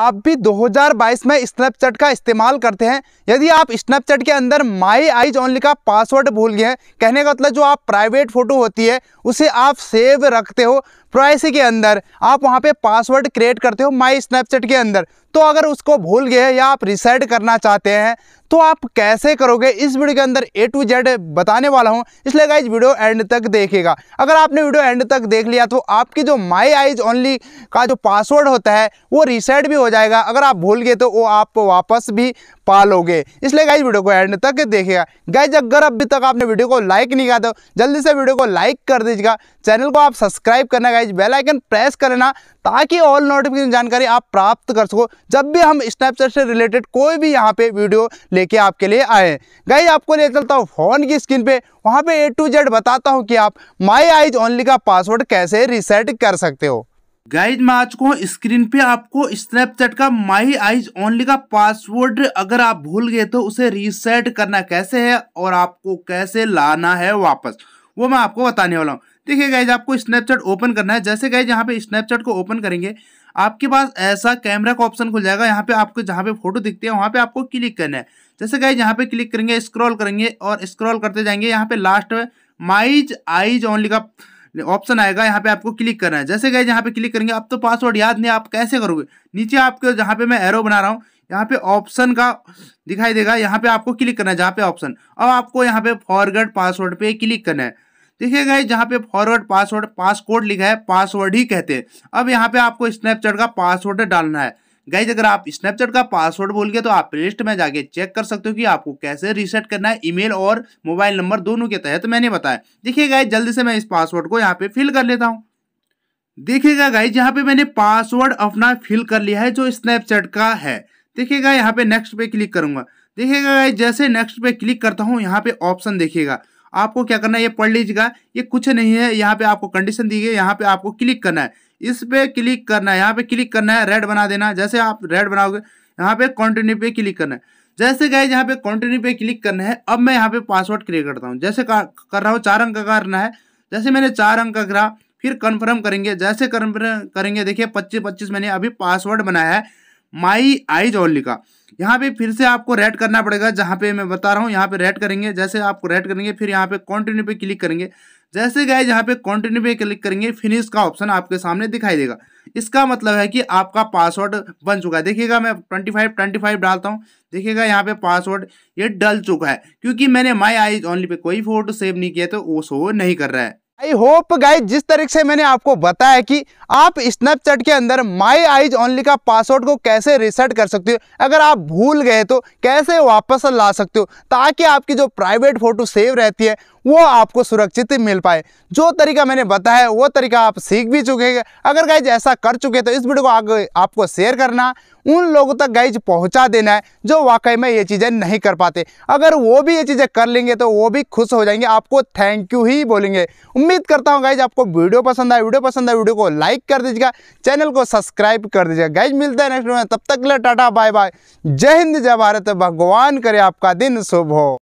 आप भी 2022 में स्नैपचैट का इस्तेमाल करते हैं यदि आप स्नैपचैट के अंदर माई आइज ओनली का पासवर्ड भूल गए हैं कहने का मतलब जो आप प्राइवेट फ़ोटो होती है उसे आप सेव रखते हो प्राइस के अंदर आप वहाँ पे पासवर्ड क्रिएट करते हो माई स्नैपचैट के अंदर तो अगर उसको भूल गए या आप रिसेट करना चाहते हैं तो आप कैसे करोगे इस वीडियो के अंदर ए टू जेड बताने वाला हूँ इसलिए गाइज वीडियो एंड तक देखेगा अगर आपने वीडियो एंड तक देख लिया तो आपकी जो माई आइज ओनली का जो पासवर्ड होता है वो रिसेट भी हो जाएगा अगर आप भूल गए तो वो आप वापस भी पा लोगे इसलिए गाइज वीडियो को एंड तक देखेगा गाइज अगर अभी तक आपने वीडियो को लाइक नहीं किया तो जल्दी से वीडियो को लाइक कर दीजिएगा चैनल को आप सब्सक्राइब करना गाइज बेल आइकन प्रेस कर लेना ताकि ऑल नोटिफिकेशन जानकारी आप प्राप्त कर सको जब भी हम स्नैपचैट से रिलेटेड कोई भी यहाँ पे वीडियो लेके आपके लिए आए गाइज आपको ले चलता हूँ फ़ोन की स्क्रीन पे वहाँ पे ए टू जेड बताता हूँ कि आप माई आइज ओनली का पासवर्ड कैसे रिसेट कर सकते हो गाइज मैं आ चुका हूँ स्क्रीन पे आपको स्नैपचैट का माई आइज ओनली का पासवर्ड अगर आप भूल गए तो उसे रीसेट करना कैसे है और आपको कैसे लाना है वापस वो मैं आपको बताने वाला हूँ देखिए गाइज आपको स्नैपचैट ओपन करना है जैसे गाइज यहाँ पे स्नैपचैट को ओपन करेंगे आपके पास ऐसा कैमरा का ऑप्शन खुल जाएगा यहाँ पे आपको जहाँ पे फोटो दिखती है वहाँ पे आपको क्लिक करना है जैसे गाइज यहाँ पे क्लिक करेंगे स्क्रॉल करेंगे और स्क्रॉल करते जाएंगे यहाँ पे लास्ट में माइज आईज ओनली का ऑप्शन आएगा यहाँ पे आपको क्लिक करना है जैसे गए यहाँ पे क्लिक करेंगे अब तो पासवर्ड याद नहीं आप कैसे करोगे नीचे आपके जहाँ पे मैं एरो बना रहा हूँ यहाँ पे ऑप्शन का दिखाई देगा यहाँ पे आपको क्लिक करना है जहाँ पे ऑप्शन अब आपको यहाँ पे फॉरगेट पासवर्ड पे क्लिक करना है देखिए जहाँ पे फॉरवर्ड पासवर्ड पासकोड लिखा है पासवर्ड ही कहते हैं अब यहाँ पे आपको स्नैपचैट का पासवर्ड डालना है गाइज अगर आप स्नैपचैट का पासवर्ड बोल गए तो आप लिस्ट में जाके चेक कर सकते हो कि आपको कैसे रीसेट करना है ईमेल और मोबाइल नंबर दोनों के तहत तो मैंने बताया देखिए गाइज जल्दी से मैं इस पासवर्ड को यहाँ पे फिल कर लेता हूँ देखिएगा गाइज यहाँ पे मैंने पासवर्ड अपना फिल कर लिया है जो स्नैपचैट का है देखिएगा यहाँ पे नेक्स्ट पे क्लिक करूंगा देखिएगा गाइज जैसे नेक्स्ट पे क्लिक करता हूँ यहाँ पे ऑप्शन देखिएगा आपको क्या करना है ये पढ़ लीजिएगा ये कुछ नहीं है यहाँ पे आपको कंडीशन दी गई यहाँ पे आपको क्लिक करना है इस पे क्लिक करना है यहाँ पे क्लिक करना है रेड बना देना जैसे आप रेड बनाओगे यहाँ पे कॉन्टिन्यू पे क्लिक करना है जैसे गए यहाँ पे कॉन्टिन्यू पे क्लिक करना है अब मैं यहाँ पे पासवर्ड क्रिएट करता हूँ जैसे कर रहा हूँ चार अंक का करना है जैसे मैंने चार अंक का करा फिर कन्फर्म करेंगे जैसे कन्फर्म करेंगे देखिए पच्चीस पच्चीस मैंने अभी पासवर्ड बनाया है माई आईज और लिखा यहाँ पे फिर से आपको रेड करना पड़ेगा जहाँ पे मैं बता रहा हूँ यहाँ पे रेड करेंगे जैसे आपको रेड करेंगे फिर यहाँ पे कॉन्टिन्यू पे क्लिक करेंगे जैसे गए जहाँ पे कॉन्टिन्यू पे क्लिक करेंगे फिनिश का ऑप्शन आपके सामने दिखाई देगा इसका मतलब है कि आपका पासवर्ड बन चुका है देखिएगा मैं ट्वेंटी फाइव ट्वेंटी फाइव डालता हूँ देखिएगा यहाँ पे पासवर्ड ये डल चुका है क्योंकि मैंने माई आईज ओनली पे कोई फोटो सेव नहीं किया तो वो शो नहीं कर रहा है आई होप गाइज जिस तरीके से मैंने आपको बताया कि आप स्नैपचैट के अंदर माई आइज ओनली का पासवर्ड को कैसे रिसेट कर सकते हो अगर आप भूल गए तो कैसे वापस ला सकते हो ताकि आपकी जो प्राइवेट फ़ोटो सेव रहती है वो आपको सुरक्षित मिल पाए जो तरीका मैंने बताया वो तरीका आप सीख भी चुके हैं अगर गाइज ऐसा कर चुके तो इस वीडियो को आगे आपको शेयर करना उन लोगों तक गाइज पहुंचा देना है जो वाकई में ये चीज़ें नहीं कर पाते अगर वो भी ये चीज़ें कर लेंगे तो वो भी खुश हो जाएंगे आपको थैंक यू ही बोलेंगे उम्मीद करता हूँ गाइज आपको वीडियो पसंद आए वीडियो पसंद आए वीडियो को लाइक कर दीजिएगा चैनल को सब्सक्राइब कर दीजिएगा गाइज मिलता है नेक्स्ट में तब तक ले टाटा बाय बाय जय हिंद जय भारत भगवान करे आपका दिन शुभ हो